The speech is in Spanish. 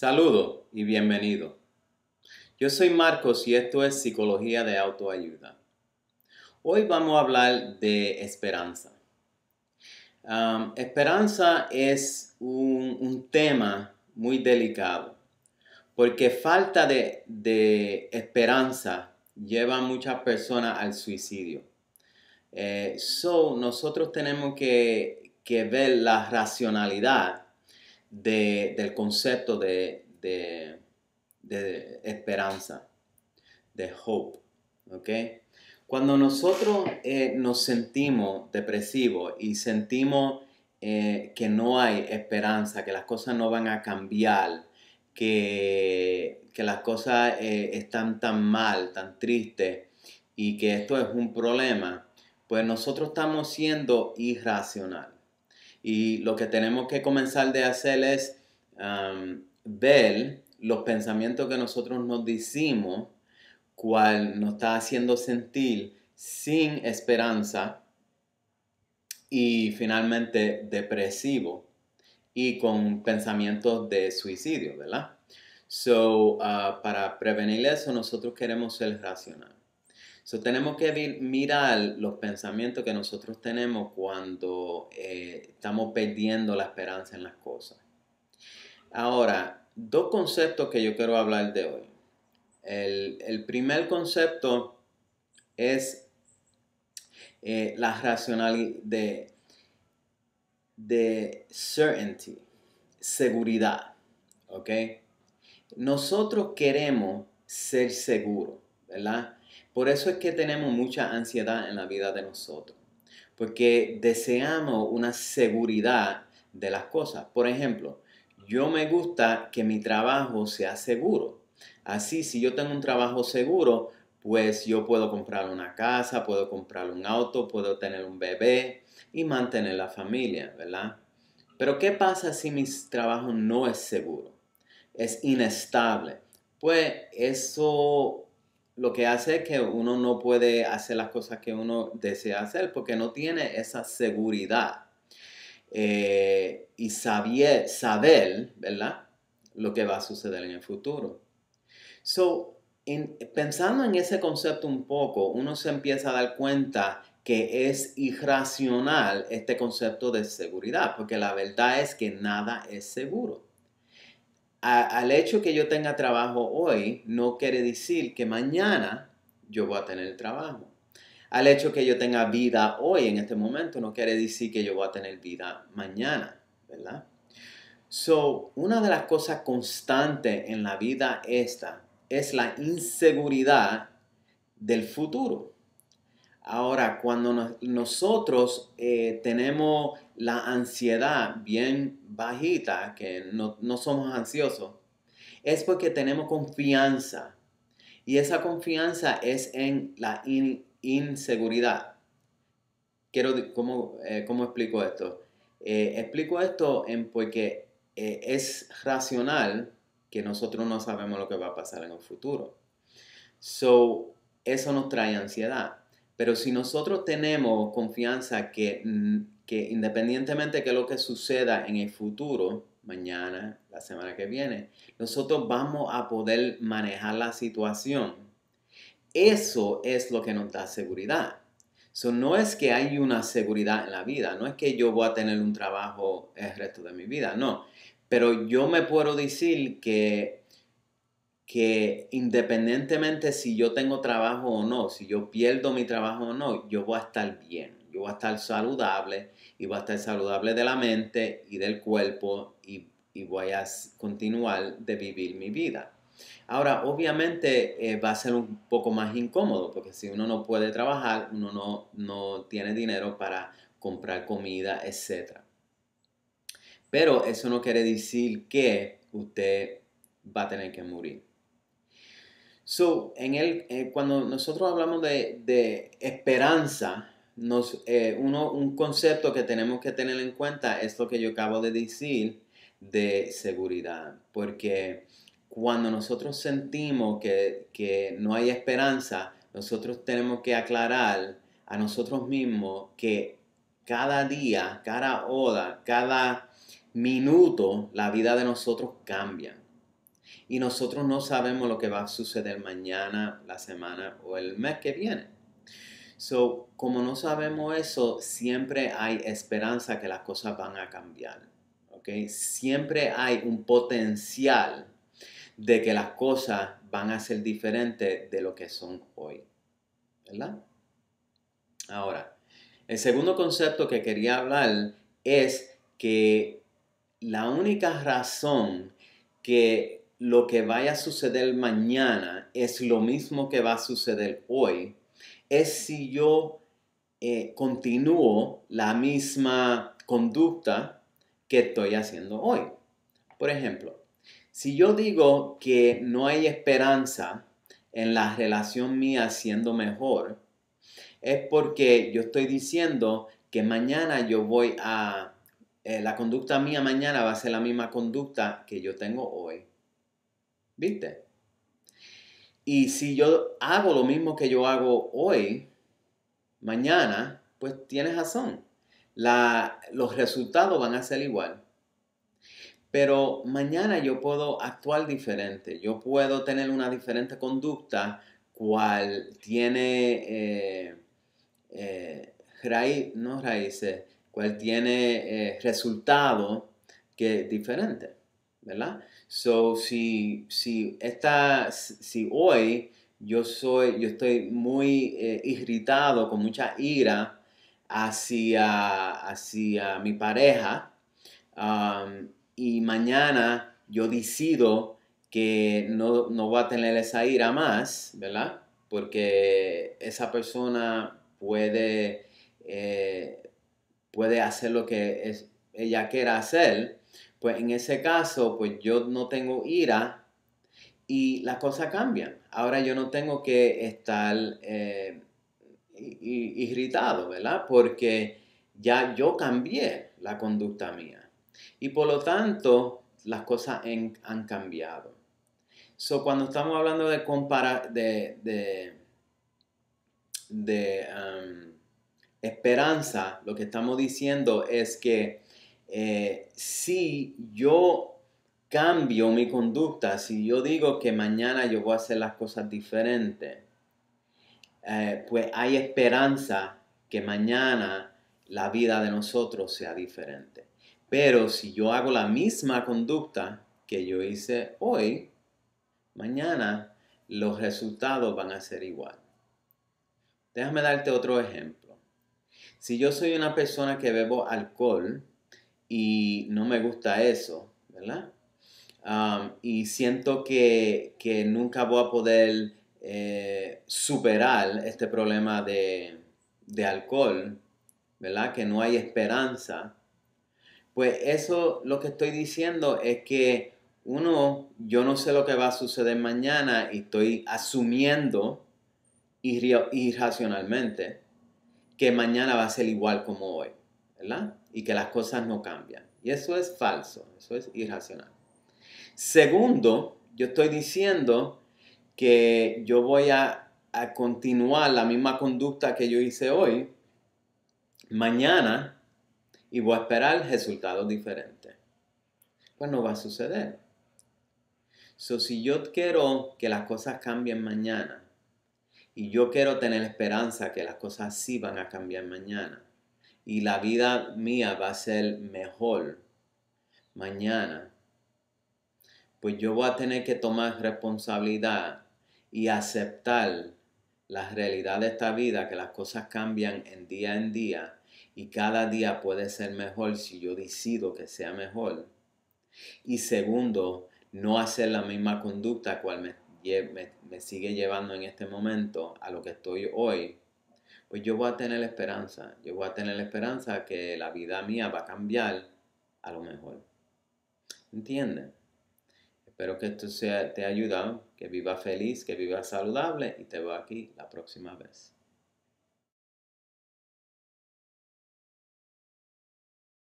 Saludos y bienvenido. Yo soy Marcos y esto es Psicología de Autoayuda. Hoy vamos a hablar de esperanza. esperanza es un, tema muy delicado porque falta de, esperanza lleva a muchas personas al suicidio. Eh, so, nosotros tenemos que ver la racionalidad del concepto de, esperanza, de hope. ¿okay? Cuando nosotros eh, nos sentimos depresivos y sentimos eh, que no hay esperanza, que las cosas no van a cambiar, que, las cosas eh, están tan mal, tan tristes y que esto es un problema, pues nosotros estamos siendo irracional. Y lo que tenemos que comenzar de hacer es ver los pensamientos que nosotros nos decimos, cual nos está haciendo sentir sin esperanza y finalmente depresivo y con pensamientos de suicidio, ¿verdad? So, ah, para prevenir eso, nosotros queremos ser racionales tenemos que mirar los pensamientos que nosotros tenemos cuando eh, estamos perdiendo la esperanza en las cosas. Ahora, dos conceptos que yo quiero hablar de hoy. El, primer concepto es eh, la racionalidad de, de certainty, seguridad. ¿Ok? Nosotros queremos ser seguros, ¿verdad? Por eso es que tenemos mucha ansiedad en la vida de nosotros, porque deseamos una seguridad de las cosas. Por ejemplo, yo me gusta que mi trabajo sea seguro. Así, si yo tengo un trabajo seguro, pues yo puedo comprar una casa, puedo comprar un auto, puedo tener un bebé y mantener la familia, ¿verdad? Pero ¿qué pasa si mi trabajo no es seguro? Es inestable. Pues eso lo que hace es que uno no puede hacer las cosas que uno desea hacer porque no tiene esa seguridad. Eh, y saber, saber, ¿verdad? Lo que va a suceder en el futuro. So, pensando en ese concepto un poco, uno se empieza a dar cuenta que es irracional este concepto de seguridad, porque la verdad es que nada es seguro al hecho que yo tenga trabajo hoy no quiere decir que mañana yo voy a tener trabajo. Al hecho que yo tenga vida hoy en este momento no quiere decir que yo voy a tener vida mañana, ¿verdad? So, una de las cosas constantes en la vida esta es la inseguridad del futuro. Ahora, cuando nosotros eh, tenemos la ansiedad bien bajita, que no, no somos ansiosos, es porque tenemos confianza. Y esa confianza es en la inseguridad. Quiero, ¿cómo, eh, ¿cómo explico esto? Eh, explico esto en porque eh, es racional que nosotros no sabemos lo que va a pasar en el futuro. So, eso nos trae ansiedad. Pero si nosotros tenemos confianza que que independientemente de lo que suceda en el futuro, mañana, la semana que viene, nosotros vamos a poder manejar la situación. Eso es lo que nos da seguridad. no es que hay una seguridad en la vida, no es que yo voy a tener un trabajo el resto de mi vida, no. Pero yo me puedo decir que, que independientemente si yo tengo trabajo o no, si yo pierdo mi trabajo o no, yo voy a estar bien Va a estar saludable y va a estar saludable de la mente y del cuerpo y, voy a continuar de vivir mi vida. Ahora, obviamente eh, va a ser un poco más incómodo porque si uno no puede trabajar, uno no, tiene dinero para comprar comida, etc. Pero eso no quiere decir que usted va a tener que morir. So, en el, eh, cuando nosotros hablamos de esperanza, eh, uno, un concepto que tenemos que tener en cuenta es lo que yo acabo de decir de seguridad, porque cuando nosotros sentimos que, que no hay esperanza, nosotros tenemos que aclarar a nosotros mismos que cada día, cada hora, cada minuto, la vida de nosotros cambia. Y nosotros no sabemos lo que va a suceder mañana, la semana o el mes que viene. So, como no sabemos eso, siempre hay esperanza que las cosas van a cambiar. Siempre hay un potencial de que las cosas van a ser diferentes de lo que son hoy. ¿Verdad? Ahora, el segundo concepto que quería hablar es que la única razón que lo que vaya a suceder mañana es lo mismo que va a suceder hoy es si yo eh, continúo la misma conducta que estoy haciendo hoy. Por ejemplo, si yo digo que no hay esperanza en la relación mía siendo mejor, es porque yo estoy diciendo que mañana yo voy a... Eh, la conducta mía mañana va a ser la misma conducta que yo tengo hoy. ¿Viste? Y si yo hago lo mismo que yo hago hoy, mañana, pues tienes razón. los resultados van a ser igual. Pero mañana yo puedo actuar diferente, yo puedo tener una diferente conducta cual tiene eh, eh, no raíces, cual tiene eh, resultado que diferente, ¿verdad? So, si, si, si hoy yo, soy, yo estoy muy eh, irritado, con mucha ira hacia, hacia mi pareja, um, y mañana yo decido que no, voy a tener esa ira más, ¿verdad? Porque esa persona puede, eh, puede hacer lo que es, ella quiera hacer. Pues en ese caso, pues yo no tengo ira y las cosas cambian. Ahora yo no tengo que estar eh, irritado, ¿verdad? Porque ya yo cambié la conducta mía. Y por lo tanto, las cosas han cambiado. So, cuando estamos hablando de comparar, de, de, um, esperanza, lo que estamos diciendo es que eh, si yo cambio mi conducta, si yo digo que mañana yo voy a hacer las cosas diferentes, eh, pues hay esperanza que mañana la vida de nosotros sea diferente. Pero si yo hago la misma conducta que yo hice hoy, mañana los resultados van a ser igual. Déjame darte otro ejemplo. Si yo soy una persona que bebo alcohol, y no me gusta eso, ¿verdad? y siento que, nunca voy a poder eh, superar este problema de, de alcohol, ¿verdad? Que no hay esperanza. Pues eso lo que estoy diciendo es que uno, yo no sé lo que va a suceder mañana y estoy asumiendo irracionalmente que mañana va a ser igual como hoy. ¿verdad? Y que las cosas no cambian. Y eso es falso, eso es irracional. Segundo, yo estoy diciendo que yo voy a, continuar la misma conducta que yo hice hoy, mañana, y voy a esperar resultados diferentes. Pues no va a suceder. So, si yo quiero que las cosas cambien mañana, y yo quiero tener esperanza que las cosas sí van a cambiar mañana, y la vida mía va a ser mejor mañana, pues yo voy a tener que tomar responsabilidad y aceptar la realidad de esta vida, que las cosas cambian en día en día y cada día puede ser mejor si yo decido que sea mejor. Y segundo, no hacer la misma conducta cual me, me sigue llevando en este momento a lo que estoy hoy pues yo voy a tener la esperanza, yo voy a tener la esperanza que la vida mía va a cambiar a lo mejor. ¿Entiendes? Espero que esto te haya ayudado, que viva feliz, que viva saludable y te veo aquí la próxima vez.